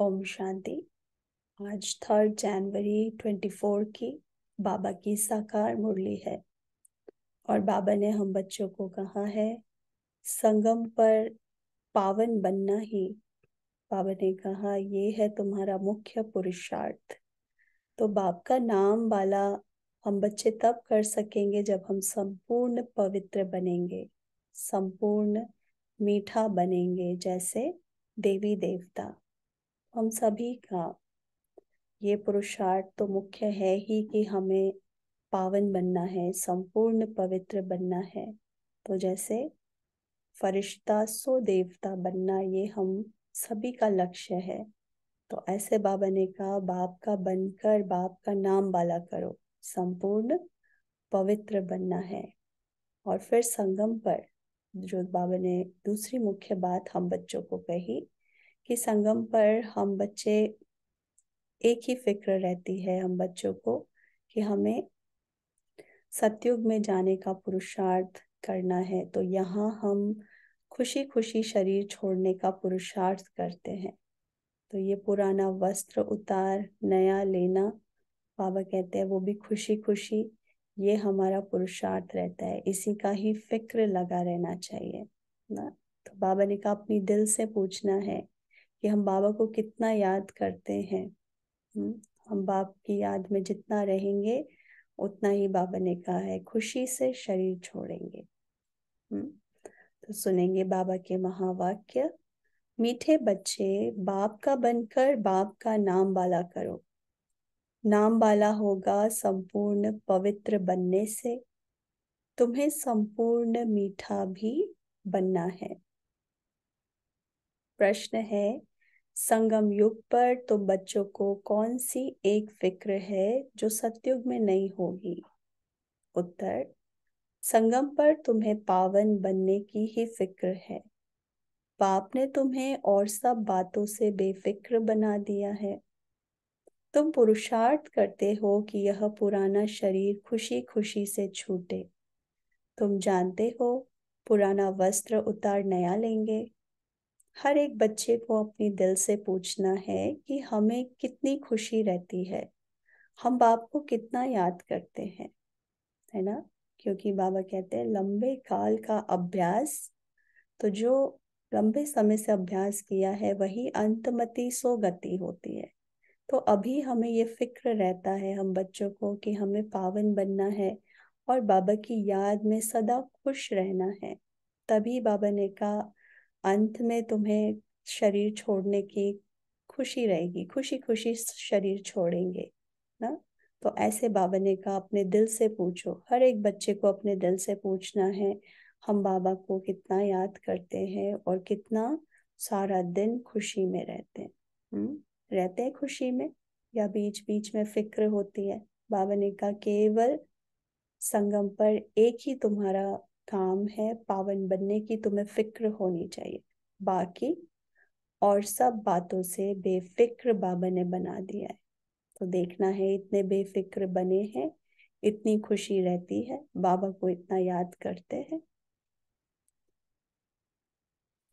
ओम शांति आज थर्ड जनवरी twenty four की बाबा की साकार मुरली है और बाबा ने हम बच्चों को कहा है संगम पर पावन बनना ही बाबा ने कहा ये है तुम्हारा मुख्य पुरुषार्थ तो बाप का नाम वाला हम बच्चे तब कर सकेंगे जब हम संपूर्ण पवित्र बनेंगे संपूर्ण मीठा बनेंगे जैसे देवी देवता हम सभी का ये पुरुषार्थ तो मुख्य है ही कि हमें पावन बनना है संपूर्ण पवित्र बनना है तो जैसे फरिश्ता सो देवता बनना ये हम सभी का लक्ष्य है तो ऐसे बाबा ने कहा बाप का बनकर बाप का नाम बाला करो संपूर्ण पवित्र बनना है और फिर संगम पर जो बाबा ने दूसरी मुख्य बात हम बच्चों को कही कि संगम पर हम बच्चे एक ही फिक्र रहती है हम बच्चों को कि हमें सत्युग में जाने का पुरुषार्थ करना है तो यहाँ हम खुशी खुशी शरीर छोड़ने का पुरुषार्थ करते हैं तो ये पुराना वस्त्र उतार नया लेना बाबा कहते हैं वो भी खुशी खुशी ये हमारा पुरुषार्थ रहता है इसी का ही फिक्र लगा रहना चाहिए ना तो बाबा ने कहा अपनी दिल से पूछना है कि हम बाबा को कितना याद करते हैं हम बाप की याद में जितना रहेंगे उतना ही बाबा ने कहा है खुशी से शरीर छोड़ेंगे तो सुनेंगे बाबा के महावाक्य मीठे बच्चे बाप का बनकर बाप का नाम बाला करो नाम बाला होगा संपूर्ण पवित्र बनने से तुम्हें संपूर्ण मीठा भी बनना है प्रश्न है संगम युग पर तुम तो बच्चों को कौन सी एक फिक्र है जो सत्युग में नहीं होगी उत्तर संगम पर तुम्हें पावन बनने की ही फिक्र है पाप ने तुम्हें और सब बातों से बेफिक्र बना दिया है तुम पुरुषार्थ करते हो कि यह पुराना शरीर खुशी खुशी से छूटे तुम जानते हो पुराना वस्त्र उतार नया लेंगे हर एक बच्चे को अपने दिल से पूछना है कि हमें कितनी खुशी रहती है हम बाप को कितना याद करते हैं है ना क्योंकि बाबा कहते हैं लंबे काल का अभ्यास तो जो लंबे समय से अभ्यास किया है वही अंतमति सो गति होती है तो अभी हमें ये फिक्र रहता है हम बच्चों को कि हमें पावन बनना है और बाबा की याद में सदा खुश रहना है तभी बाबा ने कहा अंत में तुम्हें शरीर छोड़ने की खुशी रहेगी खुशी खुशी शरीर छोड़ेंगे ना तो ऐसे बाबा ने कहा अपने दिल से पूछो हर एक बच्चे को अपने दिल से पूछना है हम बाबा को कितना याद करते हैं और कितना सारा दिन खुशी में रहते हैं हम्म रहते हैं खुशी में या बीच बीच में फिक्र होती है बाबा ने कहा केवल संगम पर एक ही तुम्हारा काम है पावन बनने की तुम्हें फिक्र होनी चाहिए बाकी और सब बातों से बेफिक्र बाबा ने बना दिया है तो देखना है इतने बेफिक्र बने हैं इतनी खुशी रहती है बाबा को इतना याद करते हैं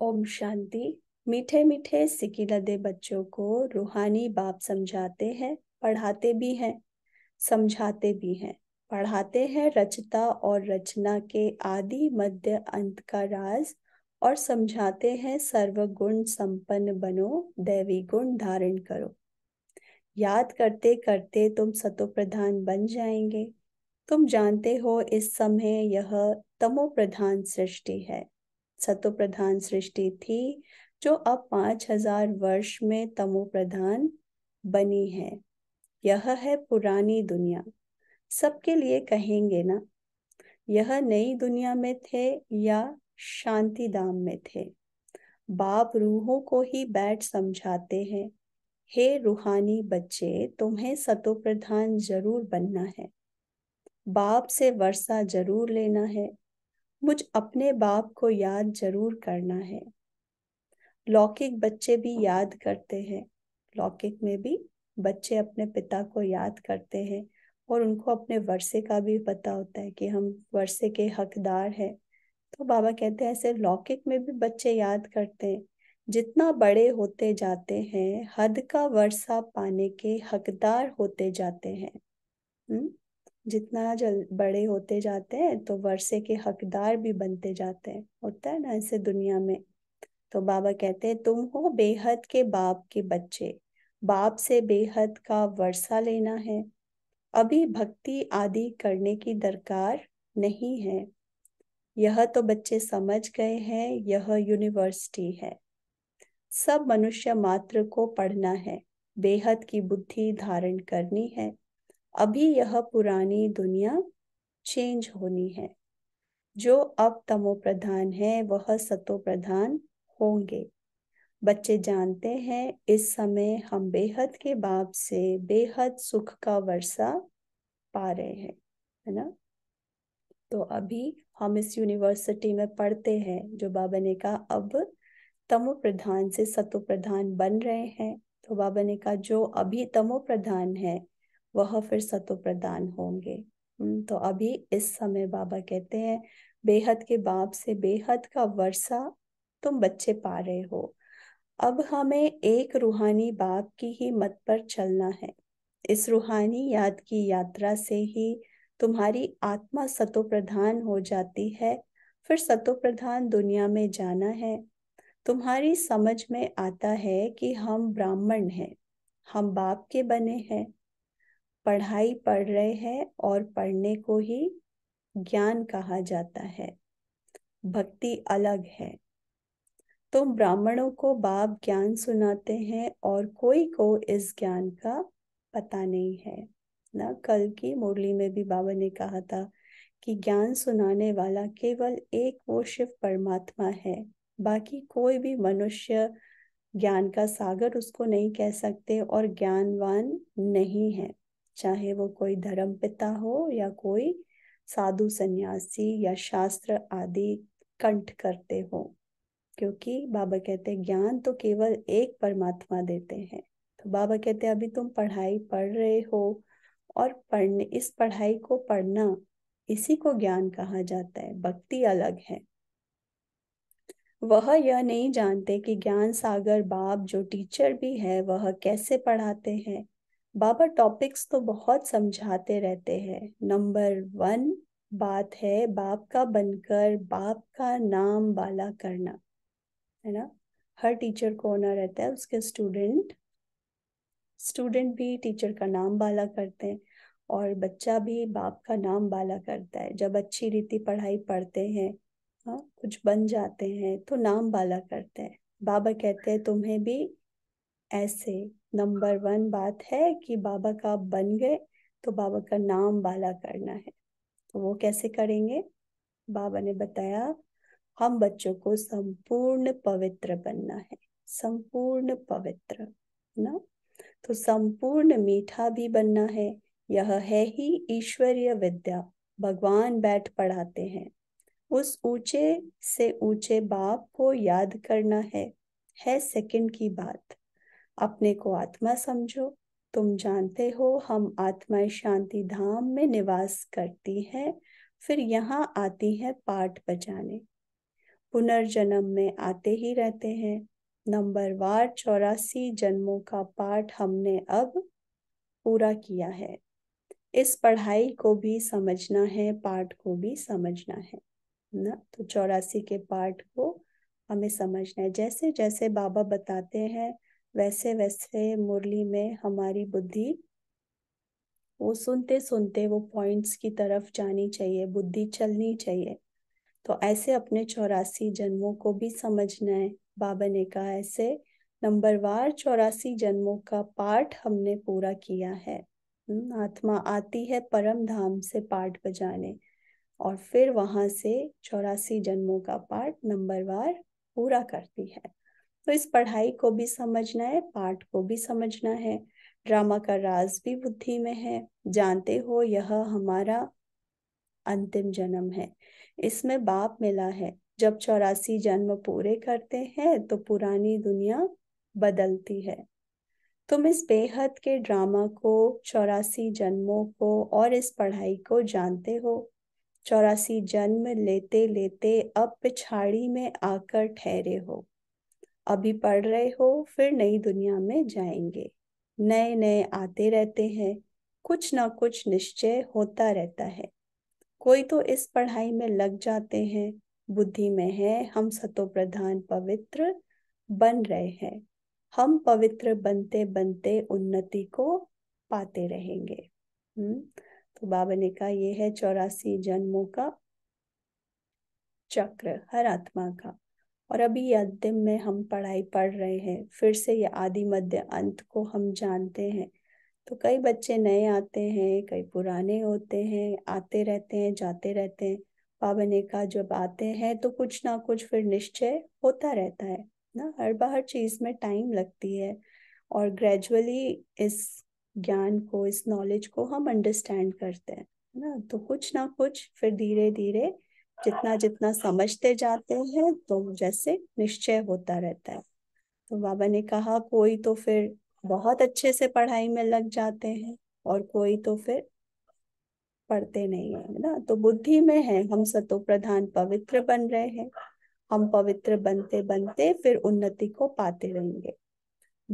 ओम शांति मीठे मीठे सिकी लदे बच्चों को रूहानी बाप समझाते हैं पढ़ाते भी हैं समझाते भी हैं पढ़ाते हैं रचता और रचना के आदि मध्य अंत का राज और समझाते हैं सर्वगुण संपन्न बनो दैवी गुण धारण करो याद करते करते तुम प्रधान बन जाएंगे तुम जानते हो इस समय यह तमो प्रधान सृष्टि है सतो प्रधान सृष्टि थी जो अब पांच हजार वर्ष में तमो प्रधान बनी है यह है पुरानी दुनिया सबके लिए कहेंगे ना यह नई दुनिया में थे या शांति धाम में थे बाप रूहों को ही बैठ समझाते हैं हे रूहानी बच्चे तुम्हें सतो प्रधान जरूर बनना है बाप से वर्षा जरूर लेना है मुझ अपने बाप को याद जरूर करना है लौकिक बच्चे भी याद करते हैं लौकिक में भी बच्चे अपने पिता को याद करते हैं और उनको अपने वर्षे का भी पता होता है कि हम वर्षे के हकदार हैं तो बाबा कहते हैं ऐसे लौकिक में भी बच्चे याद करते हैं जितना बड़े होते जाते हैं हद का वर्षा पाने के हकदार होते जाते हैं हम्म, जितना जल बड़े होते जाते हैं तो वर्षे के हकदार भी बनते जाते हैं होता है ना ऐसे दुनिया में तो बाबा कहते हैं तुम हो बेहद के बाप के बच्चे बाप से बेहद का वर्षा लेना है अभी भक्ति आदि करने की दरकार नहीं है यह तो बच्चे समझ गए हैं यह यूनिवर्सिटी है सब मनुष्य मात्र को पढ़ना है बेहद की बुद्धि धारण करनी है अभी यह पुरानी दुनिया चेंज होनी है जो अब तमो प्रधान है वह सतो प्रधान होंगे बच्चे जानते हैं इस समय हम बेहद के बाप से बेहद सुख का वर्षा पा रहे हैं है ना तो अभी हम इस यूनिवर्सिटी में पढ़ते हैं जो बाबा ने कहा अब तमो प्रधान से सतो प्रधान बन रहे हैं तो बाबा ने कहा जो अभी तमो प्रधान है वह फिर सतो प्रधान होंगे हम्म, तो अभी इस समय बाबा कहते हैं बेहद के बाप से बेहद का वर्षा तुम बच्चे पा रहे हो अब हमें एक रूहानी बाप की ही मत पर चलना है इस रूहानी याद की यात्रा से ही तुम्हारी आत्मा सतोप्रधान हो जाती है फिर सतोप्रधान दुनिया में जाना है तुम्हारी समझ में आता है कि हम ब्राह्मण हैं हम बाप के बने हैं पढ़ाई पढ़ रहे हैं और पढ़ने को ही ज्ञान कहा जाता है भक्ति अलग है तो ब्राह्मणों को बाप ज्ञान सुनाते हैं और कोई को इस ज्ञान का पता नहीं है ना कल की मुरली में भी बाबा ने कहा था कि ज्ञान सुनाने वाला केवल एक वो शिव परमात्मा है बाकी कोई भी मनुष्य ज्ञान का सागर उसको नहीं कह सकते और ज्ञानवान नहीं है चाहे वो कोई धर्म पिता हो या कोई साधु सन्यासी या शास्त्र आदि कंठ करते हो क्योंकि बाबा कहते हैं ज्ञान तो केवल एक परमात्मा देते हैं तो बाबा कहते हैं अभी तुम पढ़ाई पढ़ रहे हो और पढ़ने इस पढ़ाई को पढ़ना इसी को ज्ञान कहा जाता है भक्ति अलग है वह यह नहीं जानते कि ज्ञान सागर बाप जो टीचर भी है वह कैसे पढ़ाते हैं बाबा टॉपिक्स तो बहुत समझाते रहते हैं नंबर वन बात है बाप का बनकर बाप का नाम वाला करना है ना हर टीचर को होना रहता है उसके स्टूडेंट स्टूडेंट भी टीचर का नाम बाला करते हैं और बच्चा भी बाप का नाम बाला करता है जब अच्छी रीति पढ़ाई पढ़ते हैं हाँ कुछ बन जाते हैं तो नाम बाला करते हैं बाबा कहते हैं तुम्हें भी ऐसे नंबर वन बात है कि बाबा का बन गए तो बाबा का नाम बाला करना है तो वो कैसे करेंगे बाबा ने बताया हम बच्चों को संपूर्ण पवित्र बनना है संपूर्ण पवित्र ना तो संपूर्ण मीठा भी बनना है यह है ही ईश्वरीय विद्या भगवान बैठ पढ़ाते हैं उस ऊंचे से ऊंचे बाप को याद करना है है सेकंड की बात अपने को आत्मा समझो तुम जानते हो हम आत्माएं शांति धाम में निवास करती है फिर यहाँ आती है पाठ बजाने पुनर्जन्म में आते ही रहते हैं नंबर वार चौरासी जन्मों का पाठ हमने अब पूरा किया है इस पढ़ाई को भी समझना है पाठ को भी समझना है ना तो चौरासी के पाठ को हमें समझना है जैसे जैसे बाबा बताते हैं वैसे वैसे मुरली में हमारी बुद्धि वो सुनते सुनते वो पॉइंट्स की तरफ जानी चाहिए बुद्धि चलनी चाहिए तो ऐसे अपने चौरासी जन्मों को भी समझना है बाबा ने कहा ऐसे नंबरवार चौरासी जन्मों का पाठ हमने पूरा किया है हम्म, आत्मा आती है परम धाम से पाठ बजाने और फिर वहां से चौरासी जन्मों का पाठ नंबरवार पूरा करती है तो इस पढ़ाई को भी समझना है पाठ को भी समझना है ड्रामा का राज भी बुद्धि में है जानते हो यह हमारा अंतिम जन्म है इसमें बाप मिला है जब चौरासी जन्म पूरे करते हैं तो पुरानी दुनिया बदलती है तुम इस बेहद के ड्रामा को चौरासी जन्मों को और इस पढ़ाई को जानते हो चौरासी जन्म लेते लेते अब पिछाड़ी में आकर ठहरे हो अभी पढ़ रहे हो फिर नई दुनिया में जाएंगे नए नए आते रहते हैं कुछ ना कुछ निश्चय होता रहता है कोई तो इस पढ़ाई में लग जाते हैं बुद्धि में है हम सतो प्रधान पवित्र बन रहे हैं हम पवित्र बनते बनते उन्नति को पाते रहेंगे हम्म तो बाबा ने कहा यह है चौरासी जन्मों का चक्र हर आत्मा का और अभी ये अंतिम में हम पढ़ाई पढ़ रहे हैं फिर से ये आदि मध्य अंत को हम जानते हैं तो कई बच्चे नए आते हैं कई पुराने होते हैं आते रहते हैं जाते रहते हैं बाबा ने कहा जब आते हैं तो कुछ ना कुछ फिर निश्चय होता रहता है ना हर बार चीज में टाइम लगती है और ग्रेजुअली इस ज्ञान को इस नॉलेज को हम अंडरस्टैंड करते हैं ना तो कुछ ना कुछ फिर धीरे धीरे जितना जितना समझते जाते हैं तो जैसे निश्चय होता रहता है तो बाबा ने कहा कोई तो फिर बहुत अच्छे से पढ़ाई में लग जाते हैं और कोई तो फिर पढ़ते नहीं है ना तो बुद्धि में है हम सतो प्रधान पवित्र बन रहे हैं हम पवित्र बनते बनते फिर उन्नति को पाते रहेंगे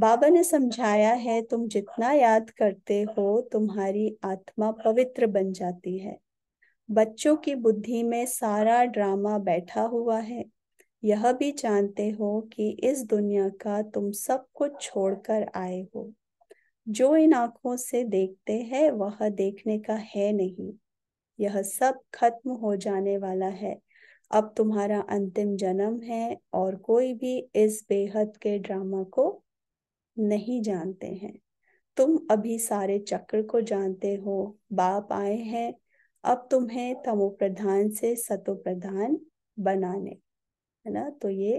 बाबा ने समझाया है तुम जितना याद करते हो तुम्हारी आत्मा पवित्र बन जाती है बच्चों की बुद्धि में सारा ड्रामा बैठा हुआ है यह भी जानते हो कि इस दुनिया का तुम सब कुछ छोड़कर आए हो जो इन आंखों से देखते हैं वह देखने का है नहीं यह सब खत्म हो जाने वाला है अब तुम्हारा अंतिम जन्म है और कोई भी इस बेहद के ड्रामा को नहीं जानते हैं तुम अभी सारे चक्र को जानते हो बाप आए हैं अब तुम्हें तमो प्रधान से सतो प्रधान बनाने है ना तो ये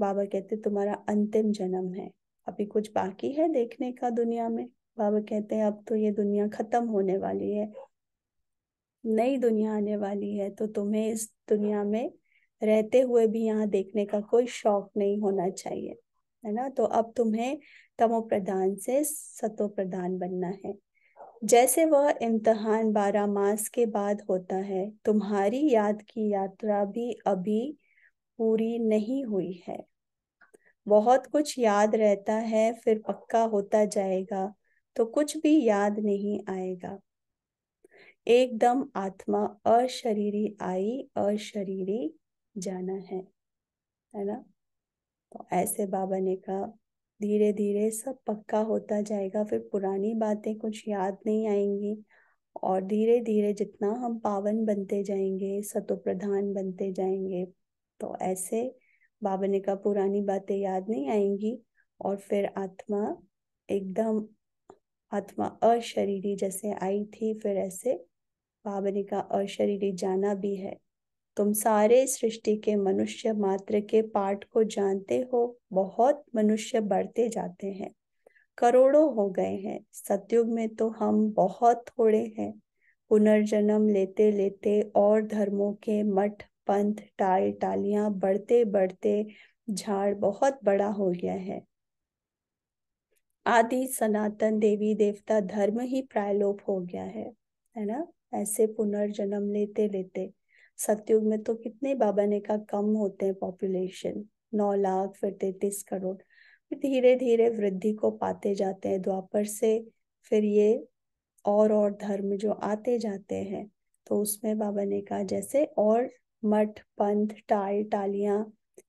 बाबा कहते तुम्हारा अंतिम जन्म है अभी कुछ बाकी है देखने का दुनिया में बाबा कहते हैं अब तो ये दुनिया खत्म होने वाली है नई दुनिया आने वाली है तो तुम्हें इस दुनिया में रहते हुए भी यहाँ देखने का कोई शौक नहीं होना चाहिए है ना तो अब तुम्हें तमो प्रधान से सतो प्रधान बनना है जैसे वह इम्तहान बारह मास के बाद होता है तुम्हारी याद की यात्रा भी अभी पूरी नहीं हुई है बहुत कुछ याद रहता है फिर पक्का होता जाएगा तो कुछ भी याद नहीं आएगा एकदम आत्मा अशरीरी आई अशरीरी जाना है है ना तो ऐसे बाबा ने कहा धीरे धीरे सब पक्का होता जाएगा फिर पुरानी बातें कुछ याद नहीं आएंगी और धीरे धीरे जितना हम पावन बनते जाएंगे सतो प्रधान बनते जाएंगे तो ऐसे बाबा ने कहा पुरानी बातें याद नहीं आएंगी और फिर आत्मा एकदम आत्मा अशरीरी जैसे आई थी फिर ऐसे बाबा ने कहा अशरीरी जाना भी है तुम सारे सृष्टि के मनुष्य मात्र के पाठ को जानते हो बहुत मनुष्य बढ़ते जाते हैं करोड़ों हो गए हैं सतयुग में तो हम बहुत थोड़े हैं पुनर्जन्म लेते लेते और धर्मों के मठ पंथ टाल टालियां बढ़ते बढ़ते झाड़ बहुत बड़ा हो गया है आदि सनातन देवी देवता धर्म ही प्रायलोप हो गया है है ना ऐसे पुनर्जन्म लेते लेते सत्युग में तो कितने बाबा ने कहा कम होते हैं पॉपुलेशन नौ लाख फिर तैतीस करोड़ फिर धीरे धीरे वृद्धि को पाते जाते हैं द्वापर से फिर ये और और धर्म जो आते जाते हैं तो उसमें बाबा ने कहा जैसे और मठ पंथ टाल टालियां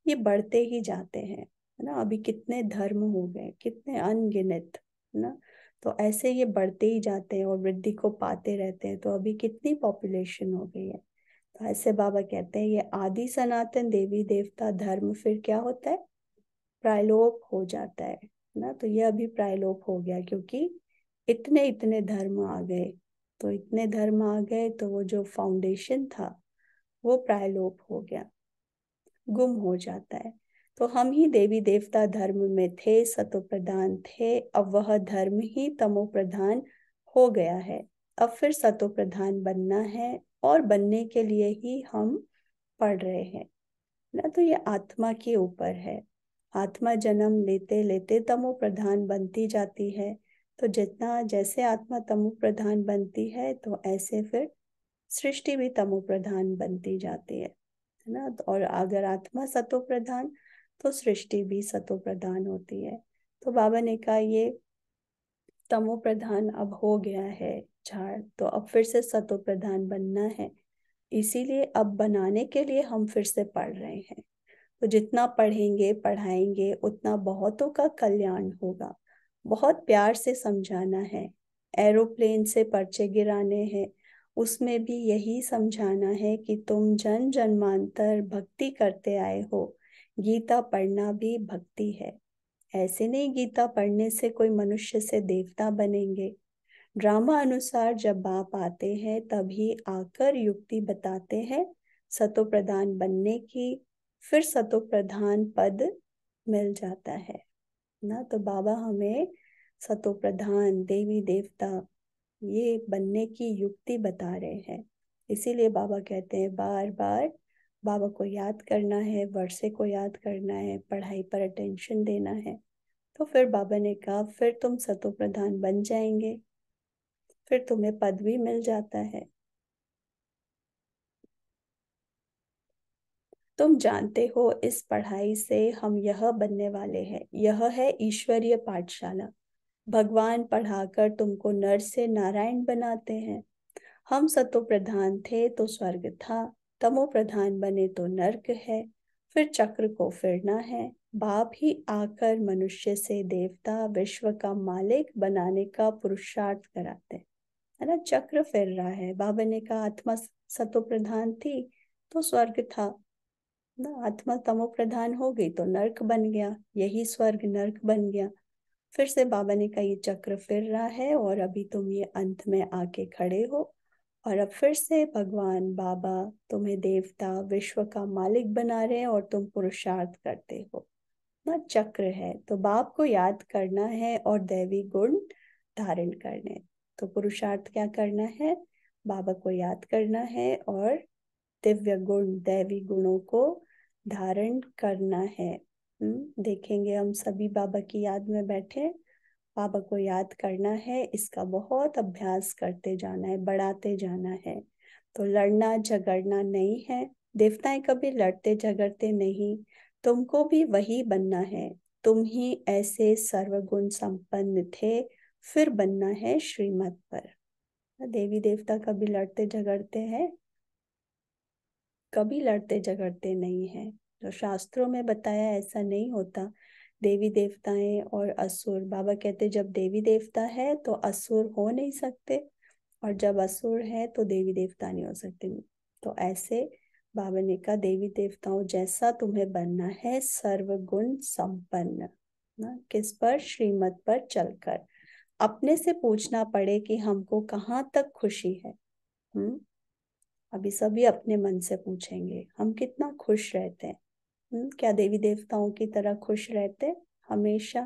ये बढ़ते ही जाते हैं है ना अभी कितने धर्म हो गए कितने अनगिनत है ना तो ऐसे ये बढ़ते ही जाते हैं और वृद्धि को पाते रहते हैं तो अभी कितनी पॉपुलेशन हो गई है तो ऐसे बाबा कहते हैं ये आदि सनातन देवी देवता धर्म फिर क्या होता है प्रायलोप हो जाता है ना तो ये अभी प्रायलोप हो गया क्योंकि इतने इतने धर्म आ गए तो इतने धर्म आ गए तो वो जो फाउंडेशन था वो प्रायलोप हो गया गुम हो जाता है तो हम ही देवी देवता धर्म में थे सतो प्रधान थे अब वह धर्म ही तमो प्रधान हो गया है अब फिर सतो प्रधान बनना है और बनने के लिए ही हम पढ़ रहे हैं ना तो ये आत्मा के ऊपर है आत्मा जन्म लेते लेते तमो प्रधान बनती जाती है तो जितना जैसे आत्मा तमो प्रधान बनती है तो ऐसे फिर सृष्टि भी तमो प्रधान बनती जाती है है ना तो और अगर आत्मा सतो प्रधान तो सृष्टि भी सतो प्रधान होती है तो बाबा ने कहा ये तमो प्रधान अब हो गया है झाड़ तो अब फिर से सतो प्रधान बनना है इसीलिए अब बनाने के लिए हम फिर से पढ़ रहे हैं तो जितना पढ़ेंगे पढ़ाएंगे उतना बहुतों का कल्याण होगा बहुत प्यार से समझाना है एरोप्लेन से पर्चे गिराने हैं उसमें भी यही समझाना है कि तुम जन जन्मांतर भक्ति करते आए हो गीता पढ़ना भी भक्ति है ऐसे नहीं गीता पढ़ने से कोई मनुष्य से देवता बनेंगे ड्रामा अनुसार जब बाप आते हैं तभी आकर युक्ति बताते हैं सतो प्रधान बनने की फिर सतो प्रधान पद मिल जाता है ना तो बाबा हमें सतो प्रधान देवी देवता ये बनने की युक्ति बता रहे हैं इसीलिए बाबा कहते हैं बार बार बाबा को याद करना है वर्षे को याद करना है पढ़ाई पर अटेंशन देना है तो फिर बाबा ने कहा फिर तुम सतो प्रधान बन जाएंगे फिर तुम्हें पद भी मिल जाता है तुम जानते हो इस पढ़ाई से हम यह बनने वाले हैं यह है ईश्वरीय पाठशाला भगवान पढ़ाकर तुमको नर से नारायण बनाते हैं हम सतो प्रधान थे तो स्वर्ग था तमो प्रधान बने तो नर्क है फिर चक्र को फिरना है बाप ही आकर मनुष्य से देवता विश्व का मालिक बनाने का पुरुषार्थ कराते है ना चक्र फिर रहा है बाबा ने कहा आत्मा सतो प्रधान थी तो स्वर्ग था ना आत्मा तमो प्रधान हो गई तो नर्क बन गया यही स्वर्ग नर्क बन गया फिर से बाबा ने कहा ये चक्र फिर रहा है और अभी तुम ये अंत में आके खड़े हो और अब फिर से भगवान बाबा तुम्हें देवता विश्व का मालिक बना रहे हैं और तुम पुरुषार्थ करते हो ना चक्र है तो बाप को याद करना है और दैवी गुण धारण करने तो पुरुषार्थ क्या करना है बाबा को याद करना है और दिव्य गुण दैवी गुणों को धारण करना है हम्म, देखेंगे हम सभी बाबा की याद में बैठे बाबा को याद करना है इसका बहुत अभ्यास करते जाना है बढ़ाते जाना है तो लड़ना झगड़ना नहीं है देवताएं कभी लड़ते झगड़ते नहीं तुमको भी वही बनना है तुम ही ऐसे सर्वगुण संपन्न थे फिर बनना है श्रीमत पर देवी देवता कभी लड़ते झगड़ते हैं कभी लड़ते झगड़ते नहीं है तो शास्त्रों में बताया ऐसा नहीं होता देवी देवताएं और असुर बाबा कहते जब देवी देवता है तो असुर हो नहीं सकते और जब असुर है तो देवी देवता नहीं हो सकते तो ऐसे बाबा ने कहा देवी देवताओं जैसा तुम्हें बनना है सर्वगुण संपन्न ना किस पर श्रीमत पर चलकर अपने से पूछना पड़े कि हमको कहाँ तक खुशी है हम्म अभी सभी अपने मन से पूछेंगे हम कितना खुश रहते हैं हम्म, क्या देवी देवताओं की तरह खुश रहते हमेशा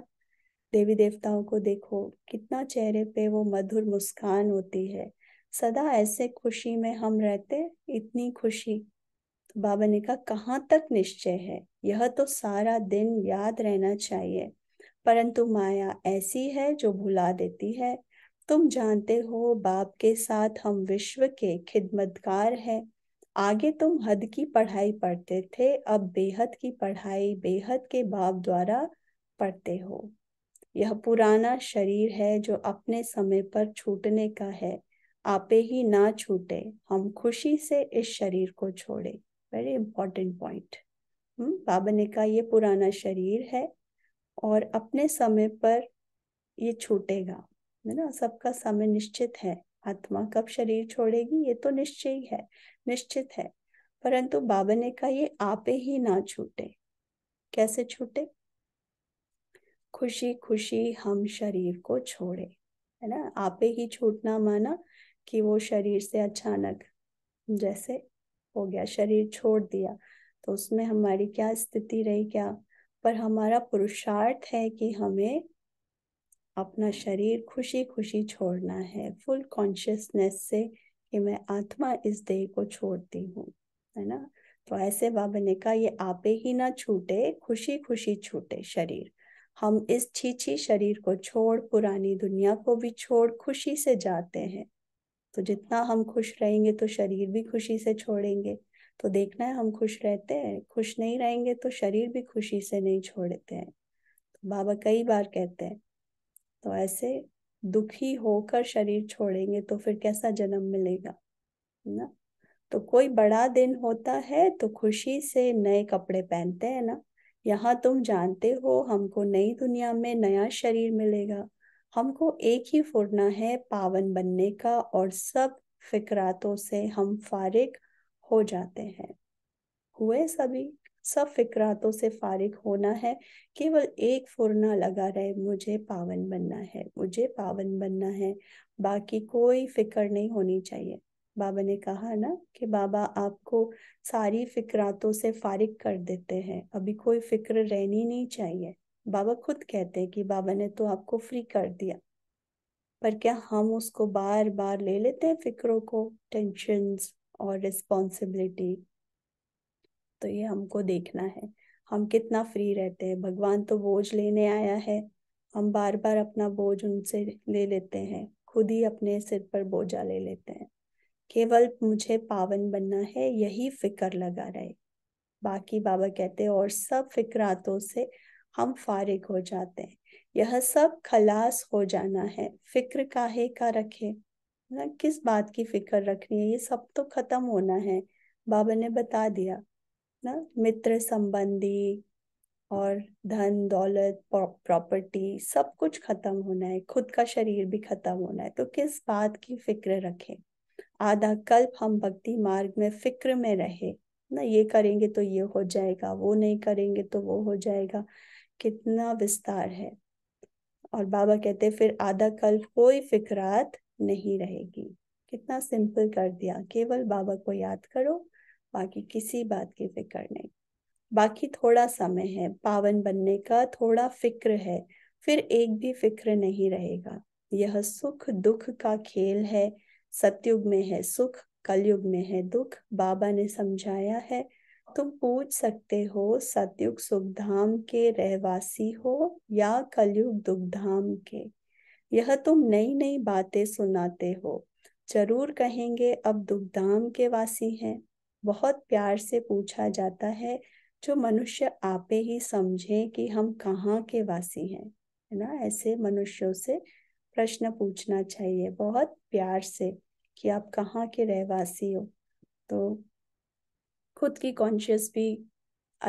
देवी देवताओं को देखो कितना चेहरे पे वो मधुर मुस्कान होती है सदा ऐसे खुशी में हम रहते इतनी खुशी तो बाबा ने कहा कहाँ तक निश्चय है यह तो सारा दिन याद रहना चाहिए परंतु माया ऐसी है जो भुला देती है तुम जानते हो बाप के साथ हम विश्व के खिदमतकार हैं आगे तुम हद की पढ़ाई पढ़ते थे अब बेहद की पढ़ाई बेहद के बाप द्वारा पढ़ते हो यह पुराना शरीर है जो अपने समय पर छूटने का है आपे ही ना छूटे हम खुशी से इस शरीर को छोड़े वेरी इंपॉर्टेंट पॉइंट बाबा ने कहा ये पुराना शरीर है और अपने समय पर ये छूटेगा है ना सबका समय निश्चित है आत्मा कब शरीर छोड़ेगी ये तो निश्चय ही है निश्चित है परंतु बाबा ने कहा ये आपे ही ना छूटे कैसे छूटे खुशी खुशी हम शरीर को छोड़े है ना आपे ही छूटना माना कि वो शरीर से अचानक जैसे हो गया शरीर छोड़ दिया तो उसमें हमारी क्या स्थिति रही क्या पर हमारा पुरुषार्थ है कि हमें अपना शरीर खुशी खुशी छोड़ना है फुल कॉन्शियसनेस से कि मैं आत्मा इस देह को छोड़ती हूँ है ना तो ऐसे बाबा ने कहा ये आपे ही ना छूटे खुशी खुशी छूटे शरीर हम इस छी शरीर को छोड़ पुरानी दुनिया को भी छोड़ खुशी से जाते हैं तो जितना हम खुश रहेंगे तो शरीर भी खुशी से छोड़ेंगे तो देखना है हम खुश रहते हैं खुश नहीं रहेंगे तो शरीर भी खुशी से नहीं छोड़ते हैं तो बाबा कई बार कहते हैं तो ऐसे दुखी होकर शरीर छोड़ेंगे तो फिर कैसा जन्म मिलेगा ना तो कोई बड़ा दिन होता है तो खुशी से नए कपड़े पहनते हैं ना यहाँ तुम जानते हो हमको नई दुनिया में नया शरीर मिलेगा हमको एक ही फुरना है पावन बनने का और सब फिक्रातों से हम फारिग हो जाते हैं हुए सभी सब फिक्रातों से फारिग होना है केवल एक फुरना लगा रहे मुझे पावन बनना है मुझे पावन बनना है बाकी कोई फिक्र नहीं होनी चाहिए बाबा ने कहा ना कि बाबा आपको सारी फिक्रातों से फारिग कर देते हैं अभी कोई फिक्र रहनी नहीं चाहिए बाबा खुद कहते हैं कि बाबा ने तो आपको फ्री कर दिया पर क्या हम उसको बार बार ले लेते हैं फिक्रों को टेंशन और रिस्पॉन्सिबिलिटी तो ये हमको देखना है हम कितना फ्री रहते हैं भगवान तो बोझ लेने आया है हम बार बार अपना बोझ उनसे ले लेते हैं खुद ही अपने सिर पर बोझा ले लेते हैं केवल मुझे पावन बनना है यही फिक्र लगा रहे बाकी बाबा कहते हैं और सब फिक्रातों से हम फारिग हो जाते हैं यह सब खलास हो जाना है फिक्र काहे का रखे ना किस बात की फिक्र रखनी है ये सब तो खत्म होना है बाबा ने बता दिया ना मित्र संबंधी और धन दौलत प्रॉपर्टी सब कुछ खत्म होना है खुद का शरीर भी खत्म होना है तो किस बात की फिक्र रखे आधा कल्प हम भक्ति मार्ग में फिक्र में रहे ना ये करेंगे तो ये हो जाएगा वो नहीं करेंगे तो वो हो जाएगा कितना विस्तार है और बाबा कहते फिर आधा कल्प कोई फिक्रात नहीं रहेगी कितना सिंपल कर दिया केवल बाबा को याद करो बाकी किसी बात की फिक्र नहीं बाकी थोड़ा समय है पावन बनने का थोड़ा फिक्र है फिर एक भी फिक्र नहीं रहेगा यह सुख दुख का खेल है सतयुग में है सुख कलयुग में है दुख बाबा ने समझाया है तुम पूछ सकते हो सतयुग सुखधाम के रहवासी हो या कलयुग धाम के यह तुम नई नई बातें सुनाते हो जरूर कहेंगे अब धाम के वासी हैं बहुत प्यार से पूछा जाता है जो मनुष्य आपे ही समझें कि हम कहाँ के वासी हैं है ना ऐसे मनुष्यों से प्रश्न पूछना चाहिए बहुत प्यार से कि आप कहाँ के रहवासी हो तो खुद की कॉन्शियस भी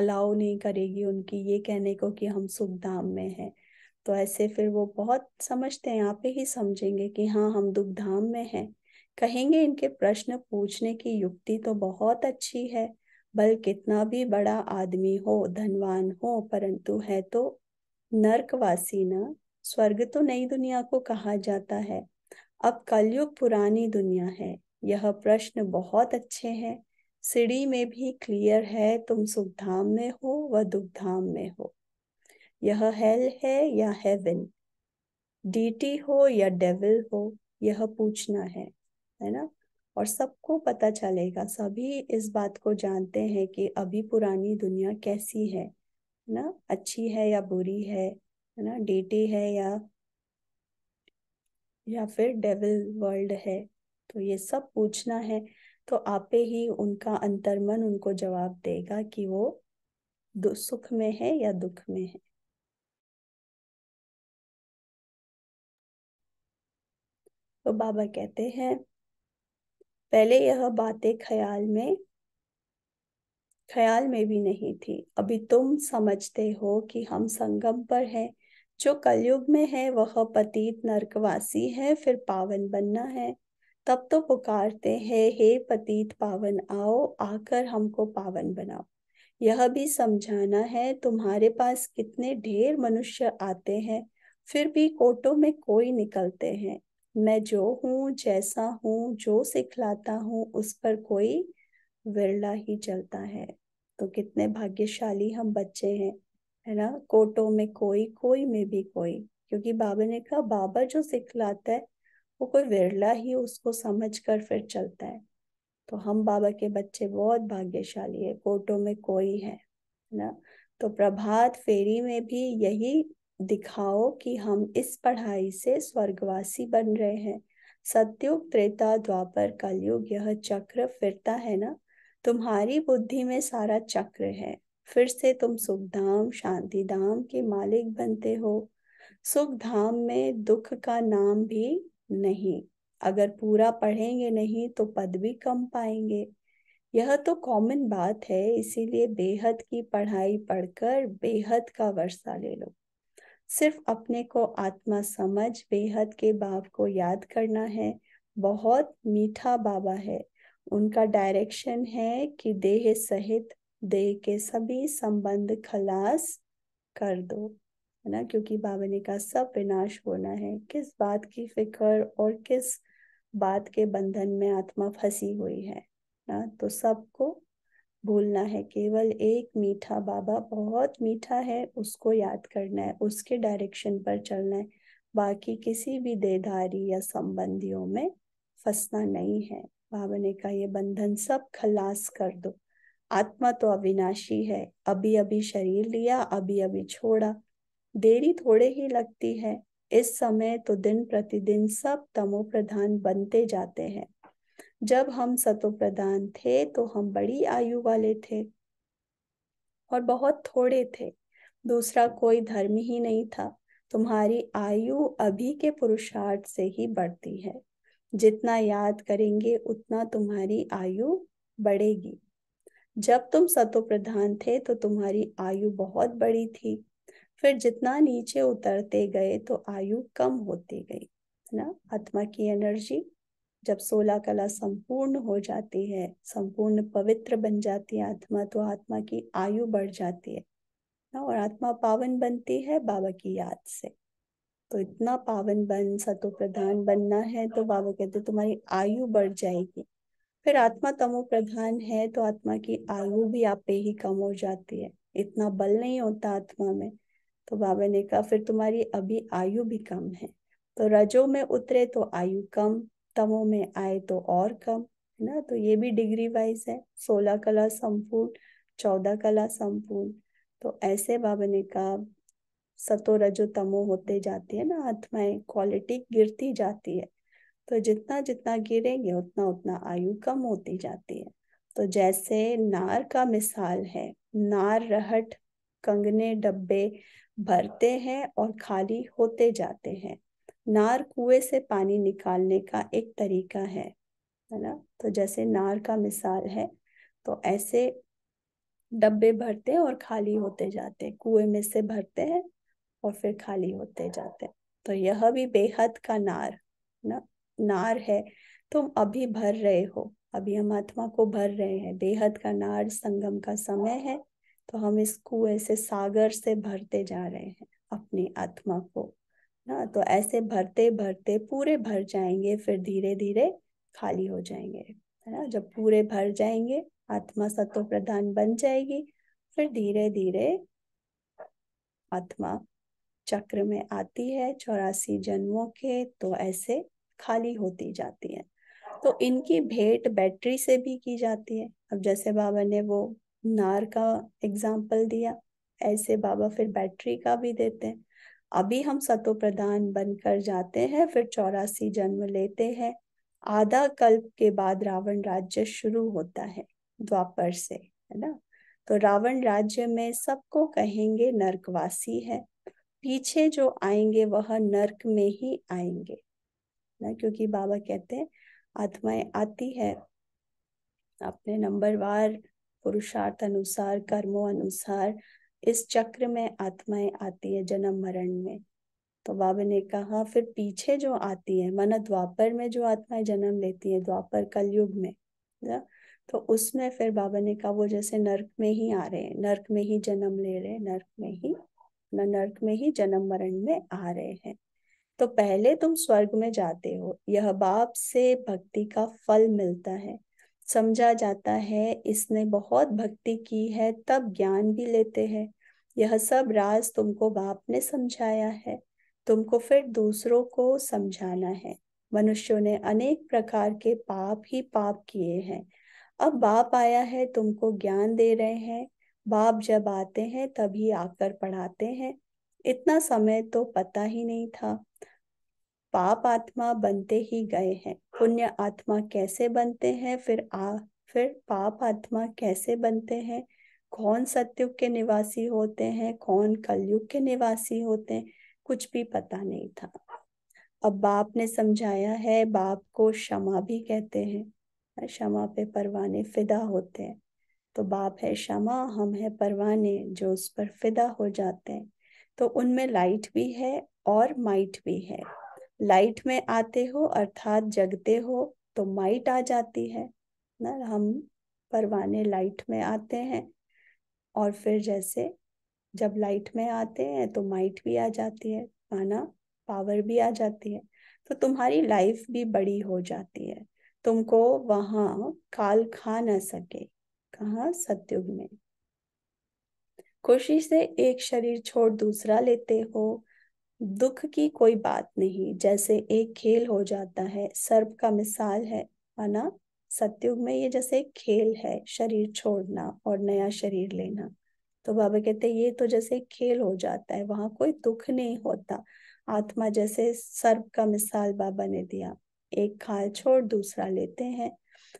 अलाउ नहीं करेगी उनकी ये कहने को कि हम सुख धाम में हैं तो ऐसे फिर वो बहुत समझते हैं आप ही समझेंगे कि हाँ हम दुख धाम में हैं कहेंगे इनके प्रश्न पूछने की युक्ति तो बहुत अच्छी है बल कितना भी बड़ा आदमी हो धनवान हो परंतु है तो नर्कवासी न स्वर्ग तो नई दुनिया को कहा जाता है अब कलयुग पुरानी दुनिया है यह प्रश्न बहुत अच्छे हैं सीढ़ी में भी क्लियर है तुम सुखधाम में हो व दुखधाम में हो यह हेल है या हेवन डीटी हो या डेविल हो यह पूछना है है ना और सबको पता चलेगा सभी इस बात को जानते हैं कि अभी पुरानी दुनिया कैसी है ना अच्छी है या बुरी है है ना डेटे है या या फिर डेविल वर्ल्ड है तो ये सब पूछना है तो आपे ही उनका अंतर्मन उनको जवाब देगा कि वो सुख में है या दुख में है तो बाबा कहते हैं पहले यह बातें ख्याल में ख्याल में भी नहीं थी अभी तुम समझते हो कि हम संगम पर हैं जो कलयुग में है वह पतित नरकवासी है फिर पावन बनना है तब तो पुकारते हैं हे पतित पावन आओ आकर हमको पावन बनाओ यह भी समझाना है तुम्हारे पास कितने ढेर मनुष्य आते हैं फिर भी कोटों में कोई निकलते हैं मैं जो हूँ जैसा हूँ जो सिखलाता हूँ उस पर कोई विरला ही चलता है तो कितने भाग्यशाली हम बच्चे हैं है ना कोटों में कोई कोई में भी कोई क्योंकि बाबा ने कहा बाबा जो सिखलाता है वो कोई विरला ही उसको समझ कर फिर चलता है तो हम बाबा के बच्चे बहुत भाग्यशाली है कोटों में कोई है ना तो प्रभात फेरी में भी यही दिखाओ कि हम इस पढ़ाई से स्वर्गवासी बन रहे हैं सत्युग त्रेता द्वापर कलयुग यह चक्र फिरता है ना तुम्हारी बुद्धि में सारा चक्र है फिर से तुम सुख धाम शांति धाम के मालिक बनते हो सुख धाम में दुख का नाम भी नहीं अगर पूरा पढ़ेंगे नहीं तो पद भी कम पाएंगे यह तो कॉमन बात है इसीलिए बेहद की पढ़ाई पढ़कर बेहद का वर्षा ले लो सिर्फ अपने को आत्मा समझ बेहद के बाप को याद करना है बहुत मीठा बाबा है उनका डायरेक्शन है कि देह सहित देह के सभी संबंध खलास कर दो है ना क्योंकि बाबा ने कहा सब विनाश होना है किस बात की फिक्र और किस बात के बंधन में आत्मा फंसी हुई है ना तो सबको भूलना है केवल एक मीठा बाबा बहुत मीठा है उसको याद करना है उसके डायरेक्शन पर चलना है बाकी किसी भी देदारी या संबंधियों में फंसना नहीं है बाबा ने कहा ये बंधन सब खलास कर दो आत्मा तो अविनाशी है अभी अभी शरीर लिया अभी अभी छोड़ा देरी थोड़े ही लगती है इस समय तो दिन प्रतिदिन सब तमो प्रधान बनते जाते हैं जब हम सतो प्रधान थे तो हम बड़ी आयु वाले थे और बहुत थोड़े थे दूसरा कोई धर्म ही नहीं था तुम्हारी आयु अभी के पुरुषार्थ से ही बढ़ती है जितना याद करेंगे उतना तुम्हारी आयु बढ़ेगी जब तुम सतो प्रधान थे तो तुम्हारी आयु बहुत बड़ी थी फिर जितना नीचे उतरते गए तो आयु कम होती गई है ना आत्मा की एनर्जी जब सोलह कला संपूर्ण हो जाती है संपूर्ण पवित्र बन जाती है आत्मा तो आत्मा की आयु बढ़ जाती है ना और आत्मा पावन बनती है बाबा की याद से तो इतना पावन बन सतो प्रधान बनना है तो बाबा कहते तुम्हारी आयु बढ़ जाएगी फिर आत्मा तमो प्रधान है तो आत्मा की आयु भी आप पे ही कम हो जाती है इतना बल नहीं होता आत्मा में तो बाबा ने कहा फिर तुम्हारी अभी आयु भी कम है तो रजो में उतरे तो आयु कम तमो में आए तो और कम है ना तो ये भी डिग्री वाइज है सोलह कला संपूर्ण चौदह कला संपूर्ण तो ऐसे बाबा ने कहा सतो रजो तमो होते जाते हैं ना आत्माएं क्वालिटी गिरती जाती है तो जितना जितना गिरेंगे उतना उतना आयु कम होती जाती है तो जैसे नार का मिसाल है नार रहट कंगने डब्बे भरते हैं और खाली होते जाते हैं નાર કૂએ સે પાણી નિકાલને કા એક તરીકા હૈ ના તો જૈસે નાર કા મિસાલ હૈ તો એસે ડબ્બે ભરતે ઓર ખાલી હોતે જાતે કૂએ મેં સે ભરતે હે ઓર ફિર ખાલી હોતે જાતે તો યહ ભી બેહદ કા નાર ના નાર હૈ તુમ અભી ભર રહે હો અભી હમ આત્મા કો ભર રહે હે દેહદ કા નાર સંગમ કા સમય હૈ તો હમ ઇસ કૂએ સે સાગર સે ભરતે જા રહે હે અપની આત્મા કો ना हाँ, तो ऐसे भरते भरते पूरे भर जाएंगे फिर धीरे धीरे खाली हो जाएंगे है ना जब पूरे भर जाएंगे आत्मा सत्व प्रधान बन जाएगी फिर धीरे धीरे आत्मा चक्र में आती है चौरासी जन्मों के तो ऐसे खाली होती जाती है तो इनकी भेंट बैटरी से भी की जाती है अब जैसे बाबा ने वो नार का एग्जाम्पल दिया ऐसे बाबा फिर बैटरी का भी देते हैं अभी हम सतो प्रधान बनकर जाते हैं फिर चौरासी जन्म लेते हैं आधा कल्प के बाद रावण राज्य शुरू होता है द्वापर से है ना तो रावण राज्य में सबको कहेंगे नरकवासी है पीछे जो आएंगे वह नरक में ही आएंगे ना क्योंकि बाबा कहते हैं आत्माएं आती है अपने नंबरवार पुरुषार्थ अनुसार कर्मों अनुसार इस चक्र में आत्माएं आती है जन्म मरण में तो बाबा ने कहा फिर पीछे जो आती है माना द्वापर में जो आत्माएं जन्म लेती है द्वापर कलयुग में ना? तो उसमें फिर बाबा ने कहा वो जैसे नरक में ही आ रहे हैं नरक में ही जन्म ले रहे हैं नरक में ही ना नरक में ही जन्म मरण में आ रहे हैं तो पहले तुम स्वर्ग में जाते हो यह बाप से भक्ति का फल मिलता है समझा जाता है इसने बहुत भक्ति की है तब ज्ञान भी लेते हैं यह सब राज तुमको बाप ने समझाया है तुमको फिर दूसरों को समझाना है मनुष्यों ने अनेक प्रकार के पाप ही पाप किए हैं अब बाप आया है तुमको ज्ञान दे रहे हैं बाप जब आते हैं तभी आकर पढ़ाते हैं इतना समय तो पता ही नहीं था पाप आत्मा बनते ही गए हैं पुण्य आत्मा कैसे बनते हैं फिर आ फिर पाप आत्मा कैसे बनते हैं कौन सत्युग के निवासी होते हैं कौन कलयुग के निवासी होते हैं कुछ भी पता नहीं था अब बाप ने समझाया है बाप को क्षमा भी कहते हैं क्षमा पे परवाने फिदा होते हैं तो बाप है क्षमा हम है परवाने जो उस पर फिदा हो जाते हैं तो उनमें लाइट भी है और माइट भी है लाइट में आते हो अर्थात जगते हो तो माइट आ जाती है ना हम परवाने लाइट में आते हैं और फिर जैसे जब लाइट में आते हैं तो माइट भी आ जाती है माना पावर भी आ जाती है तो तुम्हारी लाइफ भी बड़ी हो जाती है तुमको वहां काल खा ना सके कहा सत्युग में खुशी से एक शरीर छोड़ दूसरा लेते हो दुख की कोई बात नहीं जैसे एक खेल हो जाता है सर्प का मिसाल है ना सत्युग में ये जैसे एक खेल है शरीर छोड़ना और नया शरीर लेना तो बाबा कहते ये तो जैसे एक खेल हो जाता है वहां कोई दुख नहीं होता आत्मा जैसे सर्प का मिसाल बाबा ने दिया एक खाल छोड़ दूसरा लेते हैं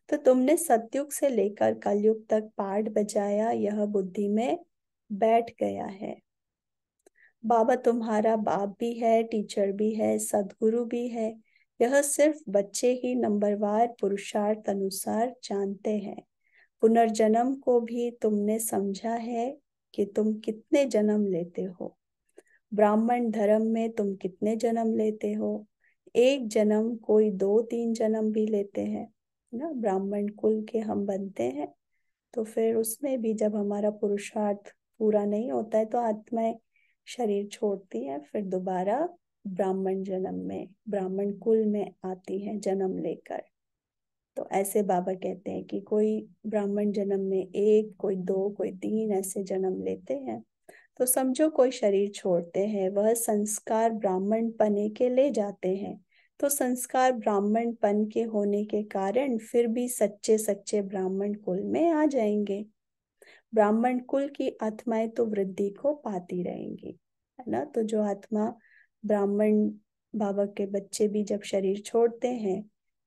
तो तुमने सत्युग से लेकर कलयुग तक पाठ बजाया यह बुद्धि में बैठ गया है बाबा तुम्हारा बाप भी है टीचर भी है सदगुरु भी है यह सिर्फ बच्चे ही नंबरवार पुरुषार्थ अनुसार जानते हैं पुनर्जन्म को भी तुमने समझा है कि तुम कितने जन्म लेते हो ब्राह्मण धर्म में तुम कितने जन्म लेते हो एक जन्म कोई दो तीन जन्म भी लेते हैं ना ब्राह्मण कुल के हम बनते हैं तो फिर उसमें भी जब हमारा पुरुषार्थ पूरा नहीं होता है तो आत्माएं शरीर छोड़ती है फिर दोबारा ब्राह्मण जन्म में ब्राह्मण कुल में आती है जन्म लेकर तो ऐसे बाबा कहते हैं कि कोई ब्राह्मण जन्म में एक कोई दो कोई तीन ऐसे जन्म लेते हैं तो समझो कोई शरीर छोड़ते हैं वह संस्कार ब्राह्मण पने के ले जाते हैं तो संस्कार ब्राह्मण पन के होने के कारण फिर भी सच्चे सच्चे ब्राह्मण कुल में आ जाएंगे ब्राह्मण कुल की आत्माएं तो वृद्धि को पाती रहेंगी है ना तो जो आत्मा ब्राह्मण बाबा के बच्चे भी जब शरीर छोड़ते हैं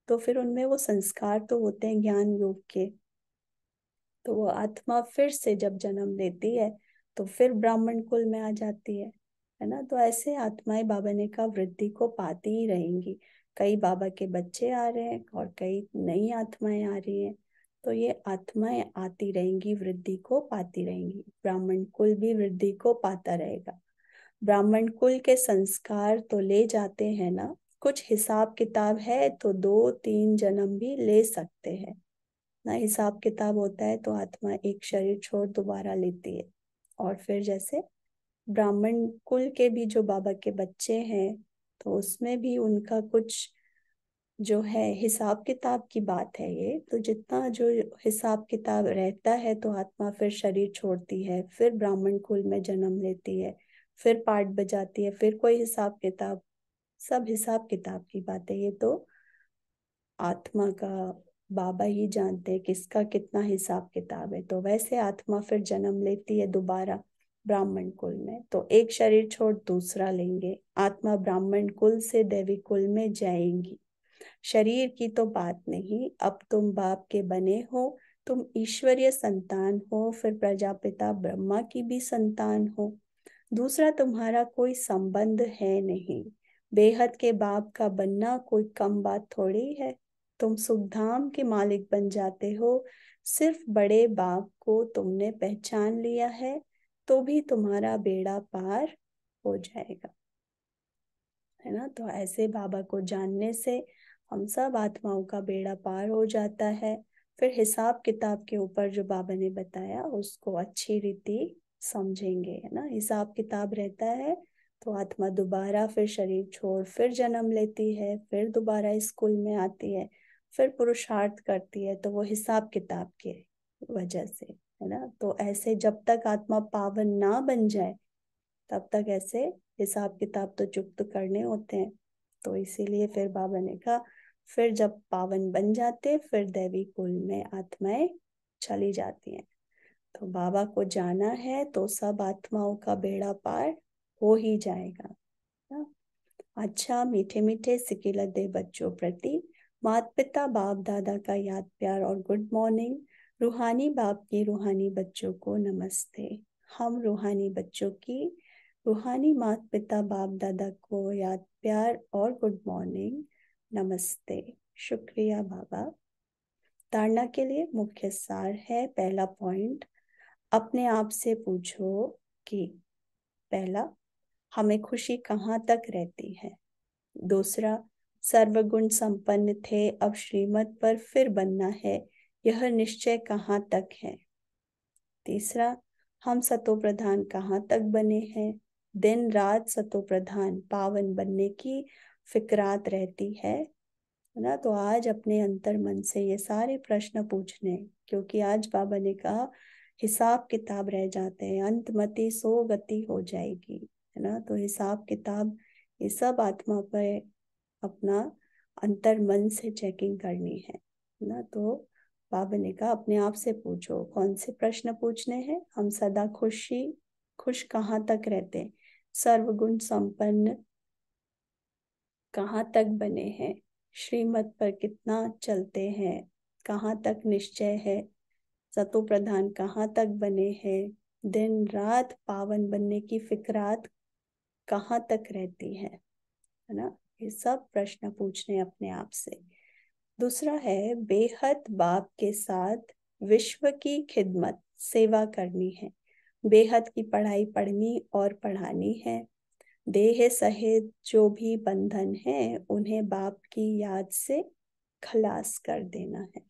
तो फिर उनमें वो संस्कार तो होते हैं ज्ञान योग के तो वो आत्मा फिर से जब जन्म लेती है तो फिर ब्राह्मण कुल में आ जाती है है ना तो ऐसे आत्माएं बाबा ने कहा वृद्धि को पाती ही रहेंगी कई बाबा के बच्चे आ रहे हैं और कई नई आत्माएं आ रही हैं तो ये आत्माएं आती रहेंगी वृद्धि को पाती रहेंगी ब्राह्मण कुल भी वृद्धि को पाता रहेगा ब्राह्मण कुल के संस्कार तो ले जाते हैं ना कुछ हिसाब किताब है तो दो तीन जन्म भी ले सकते हैं ना हिसाब किताब होता है तो आत्मा एक शरीर छोड़ दोबारा लेती है और फिर जैसे ब्राह्मण कुल के भी जो बाबा के बच्चे हैं तो उसमें भी उनका कुछ जो है हिसाब किताब की बात है ये तो जितना जो हिसाब किताब रहता है तो आत्मा फिर शरीर छोड़ती है फिर ब्राह्मण कुल में जन्म लेती है फिर पाठ बजाती है फिर कोई हिसाब किताब सब हिसाब किताब की बात है ये तो आत्मा का बाबा ही जानते हैं किसका कितना हिसाब किताब है तो वैसे आत्मा फिर जन्म लेती है दोबारा ब्राह्मण कुल में तो एक शरीर छोड़ दूसरा लेंगे आत्मा ब्राह्मण कुल से देवी कुल में जाएंगी शरीर की तो बात नहीं अब तुम बाप के बने हो तुम ईश्वरीय संतान हो फिर प्रजापिता ब्रह्मा की भी संतान हो दूसरा तुम्हारा कोई संबंध है नहीं बेहद के बाप का बनना कोई कम बात थोड़ी है तुम सुखधाम के मालिक बन जाते हो सिर्फ बड़े बाप को तुमने पहचान लिया है तो भी तुम्हारा बेड़ा पार हो जाएगा है ना तो ऐसे बाबा को जानने से हम सब आत्माओं का बेड़ा पार हो जाता है फिर हिसाब किताब के ऊपर जो बाबा ने बताया उसको अच्छी रीति समझेंगे है ना हिसाब किताब रहता है तो आत्मा दोबारा फिर शरीर छोड़ फिर जन्म लेती है फिर दोबारा स्कूल में आती है फिर पुरुषार्थ करती है तो वो हिसाब किताब के वजह से है ना तो ऐसे जब तक आत्मा पावन ना बन जाए तब तक ऐसे हिसाब किताब तो चुप्त करने होते हैं तो इसीलिए फिर बाबा ने कहा फिर जब पावन बन जाते फिर देवी कुल में आत्माएं चली जाती हैं तो बाबा को जाना है तो सब आत्माओं का बेड़ा पार हो ही जाएगा हाँ। अच्छा मीठे मीठे सिकिलत बच्चों प्रति मात पिता बाप दादा का याद प्यार और गुड मॉर्निंग रूहानी बाप की रूहानी बच्चों को नमस्ते हम रूहानी बच्चों की रूहानी मात पिता बाप दादा को याद प्यार और गुड मॉर्निंग नमस्ते शुक्रिया बाबा ताड़ना के लिए मुख्य सार है पहला पॉइंट अपने आप से पूछो कि पहला हमें खुशी कहाँ तक रहती है दूसरा सर्वगुण संपन्न थे अब श्रीमत पर फिर बनना है यह निश्चय कहाँ तक है तीसरा हम सतो प्रधान कहाँ तक बने हैं दिन रात सतो प्रधान पावन बनने की फिक्रात रहती है ना तो आज अपने अंतर मन से ये सारे प्रश्न पूछने क्योंकि आज बाबा ने कहा हिसाब किताब रह जाते हैं मती सो गति हो जाएगी है ना तो हिसाब किताब ये सब आत्मा पर अपना अंतर मन से चेकिंग करनी है ना तो बाबा ने कहा अपने आप से पूछो कौन से प्रश्न पूछने हैं हम सदा खुशी खुश कहाँ तक रहते सर्वगुण संपन्न कहाँ तक बने हैं श्रीमत पर कितना चलते हैं कहाँ तक निश्चय है सतो प्रधान कहाँ तक बने हैं दिन रात पावन बनने की फिक्रात कहाँ तक रहती है है ना ये सब प्रश्न पूछने अपने आप से दूसरा है बेहद बाप के साथ विश्व की खिदमत सेवा करनी है बेहद की पढ़ाई पढ़नी और पढ़ानी है देह सहित जो भी बंधन है उन्हें बाप की याद से खलास कर देना है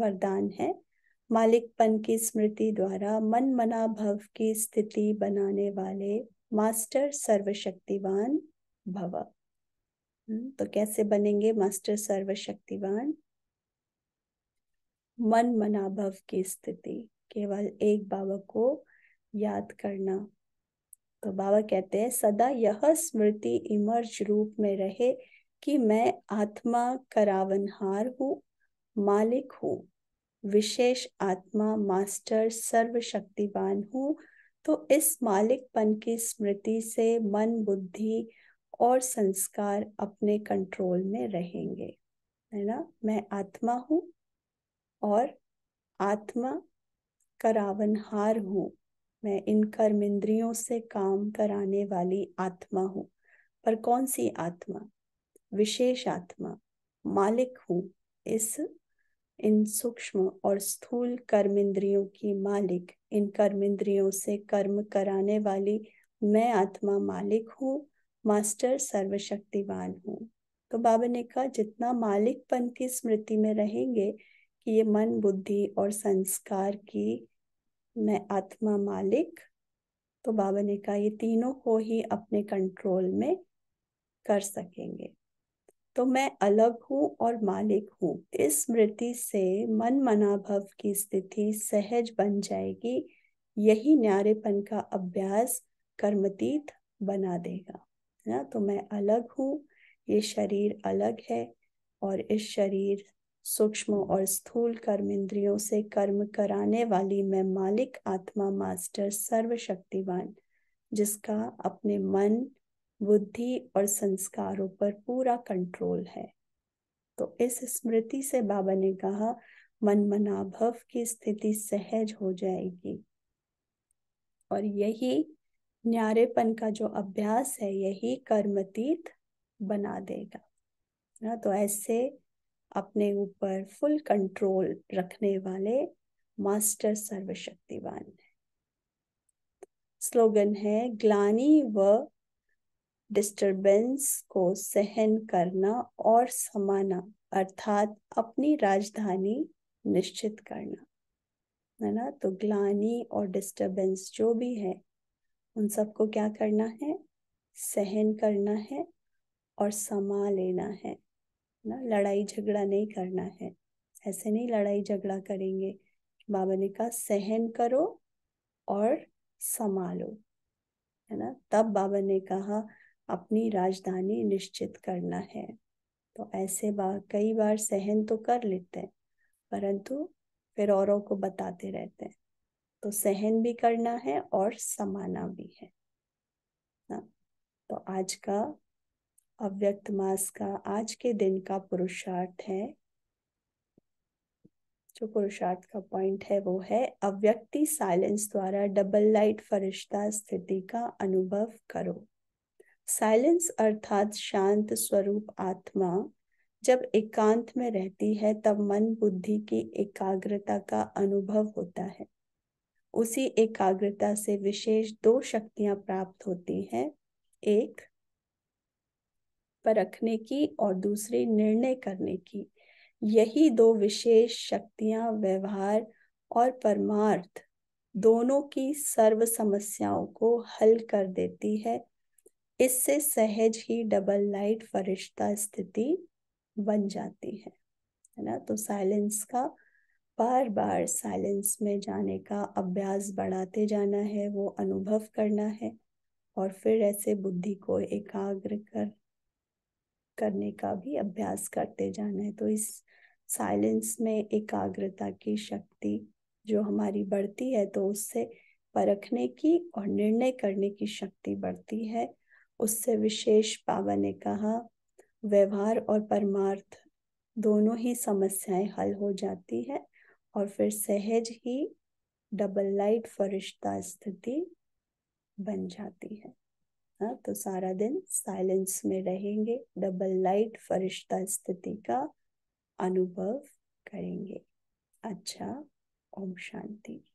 वरदान है मालिकपन की स्मृति द्वारा मन मना भव की स्थिति बनाने वाले मास्टर सर्वशक्तिवान भव हम्म, तो कैसे बनेंगे मास्टर सर्वशक्तिवान मन मना भव की स्थिति केवल एक बाबा को याद करना तो बाबा कहते हैं सदा यह स्मृति इमर्ज रूप में रहे कि मैं आत्मा करावनहार हूँ मालिक हूँ विशेष आत्मा मास्टर सर्वशक्तिवान हूँ तो इस मालिकपन की स्मृति से मन बुद्धि और संस्कार अपने कंट्रोल में रहेंगे है ना मैं आत्मा हूँ और आत्मा करावनहार हूँ मैं इन कर्म इंद्रियों से काम कराने वाली आत्मा हूँ पर कौन सी आत्मा विशेष आत्मा मालिक हूँ इस इन सूक्ष्म और स्थूल कर्म इंद्रियों की मालिक इन कर्म इंद्रियों से कर्म कराने वाली मैं आत्मा मालिक हूँ मास्टर सर्वशक्तिवान हूँ तो बाबा ने कहा जितना मालिकपन की स्मृति में रहेंगे कि ये मन बुद्धि और संस्कार की मैं आत्मा मालिक तो बाबा ने कहा ये तीनों को ही अपने कंट्रोल में कर सकेंगे तो मैं अलग हूँ और मालिक हूँ इस स्मृति से मन मनाभव की स्थिति सहज बन जाएगी यही न्यारेपन का अभ्यास कर्मतीत बना देगा है ना तो मैं अलग हूँ ये शरीर अलग है और इस शरीर सूक्ष्म और स्थूल कर्म इंद्रियों से कर्म कराने वाली मैं मालिक आत्मा मास्टर सर्वशक्तिवान जिसका अपने मन बुद्धि और संस्कारों पर पूरा कंट्रोल है तो इस स्मृति से बाबा ने कहा मन मनाभव की स्थिति सहज हो जाएगी और यही न्यारेपन का जो अभ्यास है यही कर्मतीत बना देगा ना हाँ, तो ऐसे अपने ऊपर फुल कंट्रोल रखने वाले मास्टर सर्वशक्तिवान है स्लोगन है ग्लानी व डिस्टरबेंस को सहन करना और समाना अर्थात अपनी राजधानी निश्चित करना है ना तो ग्लानी और डिस्टरबेंस जो भी है उन सबको क्या करना है सहन करना है और समा लेना है ना लड़ाई झगड़ा नहीं करना है ऐसे नहीं लड़ाई झगड़ा करेंगे बाबा ने कहा सहन करो और संभालो है ना तब बाबा ने कहा अपनी राजधानी निश्चित करना है तो ऐसे बा कई बार सहन तो कर लेते हैं परंतु फिर औरों को बताते रहते हैं तो सहन भी करना है और समाना भी है ना तो आज का अव्यक्त मास का आज के दिन का पुरुषार्थ है जो पुरुषार्थ का पॉइंट है वो है अव्यक्ति साइलेंस द्वारा डबल लाइट फरिश्ता स्थिति का अनुभव करो साइलेंस अर्थात शांत स्वरूप आत्मा जब एकांत में रहती है तब मन बुद्धि की एकाग्रता का अनुभव होता है उसी एकाग्रता से विशेष दो शक्तियां प्राप्त होती हैं एक परखने की और दूसरी निर्णय करने की यही दो विशेष शक्तियां व्यवहार और परमार्थ दोनों की सर्व समस्याओं को हल कर देती है इससे सहज ही डबल लाइट फरिश्ता स्थिति बन जाती है है ना तो साइलेंस का बार बार साइलेंस में जाने का अभ्यास बढ़ाते जाना है वो अनुभव करना है और फिर ऐसे बुद्धि को एकाग्र कर करने का भी अभ्यास करते जाना है तो इस साइलेंस में एकाग्रता की शक्ति जो हमारी बढ़ती है तो उससे परखने की और निर्णय करने की शक्ति बढ़ती है उससे विशेष बाबा ने कहा व्यवहार और परमार्थ दोनों ही समस्याएं हल हो जाती है और फिर सहज ही डबल लाइट फरिश्ता स्थिति बन जाती है हाँ तो सारा दिन साइलेंस में रहेंगे डबल लाइट फरिश्ता स्थिति का अनुभव करेंगे अच्छा ओम शांति